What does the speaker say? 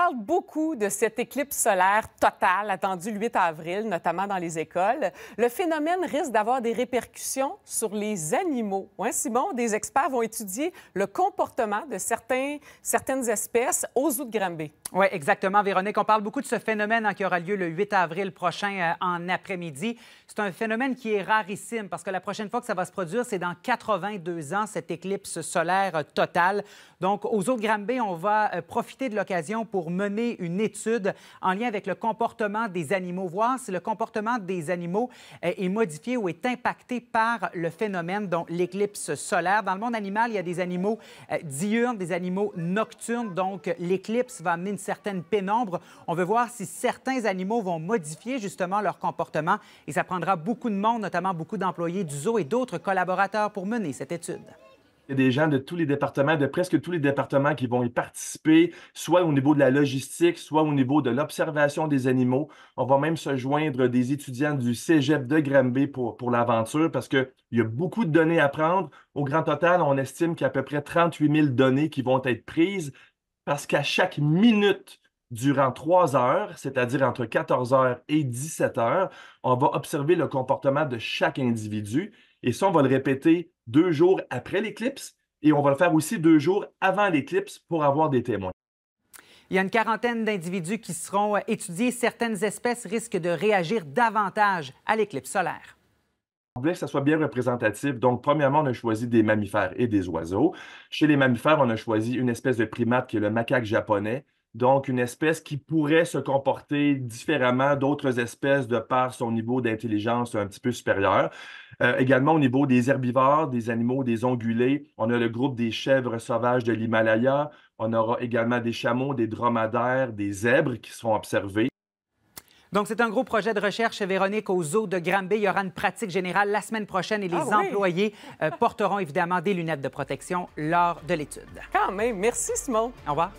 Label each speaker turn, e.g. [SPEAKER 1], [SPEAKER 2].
[SPEAKER 1] parle beaucoup de cette éclipse solaire totale attendue le 8 avril, notamment dans les écoles. Le phénomène risque d'avoir des répercussions sur les animaux. Hein, Simon, des experts vont étudier le comportement de certains, certaines espèces aux eaux de Granby. Oui, exactement, Véronique. On parle beaucoup de ce phénomène hein, qui aura lieu le 8 avril prochain euh, en après-midi. C'est un phénomène qui est rarissime parce que la prochaine fois que ça va se produire, c'est dans 82 ans, cette éclipse solaire euh, totale. Donc, aux eaux de Granby, on va euh, profiter de l'occasion pour mener une étude en lien avec le comportement des animaux, voir si le comportement des animaux euh, est modifié ou est impacté par le phénomène, dont l'éclipse solaire. Dans le monde animal, il y a des animaux euh, diurnes, des animaux nocturnes, donc l'éclipse va amener une certaine pénombre. On veut voir si certains animaux vont modifier justement leur comportement et ça prendra beaucoup de monde, notamment beaucoup d'employés du zoo et d'autres collaborateurs pour mener cette étude
[SPEAKER 2] y a des gens de tous les départements, de presque tous les départements qui vont y participer, soit au niveau de la logistique, soit au niveau de l'observation des animaux. On va même se joindre des étudiants du Cégep de Granby pour, pour l'aventure parce qu'il y a beaucoup de données à prendre. Au grand total, on estime qu'il y a à peu près 38 000 données qui vont être prises parce qu'à chaque minute, durant trois heures, c'est-à-dire entre 14 heures et 17 heures, on va observer le comportement de chaque individu et ça, on va le répéter deux jours après l'éclipse et on va le faire aussi deux jours avant l'éclipse pour avoir des témoins.
[SPEAKER 1] Il y a une quarantaine d'individus qui seront euh, étudiés. Certaines espèces risquent de réagir davantage à l'éclipse solaire.
[SPEAKER 2] On voulait que ça soit bien représentatif. Donc, premièrement, on a choisi des mammifères et des oiseaux. Chez les mammifères, on a choisi une espèce de primate qui est le macaque japonais. Donc, une espèce qui pourrait se comporter différemment d'autres espèces de par son niveau d'intelligence un petit peu supérieur. Euh, également, au niveau des herbivores, des animaux, des ongulés, on a le groupe des chèvres sauvages de l'Himalaya. On aura également des chameaux, des dromadaires, des zèbres qui seront observés.
[SPEAKER 1] Donc, c'est un gros projet de recherche, Véronique, au zoo de Granby. Il y aura une pratique générale la semaine prochaine et les ah employés euh, porteront évidemment des lunettes de protection lors de l'étude. Quand même. Merci, Simon. Au revoir.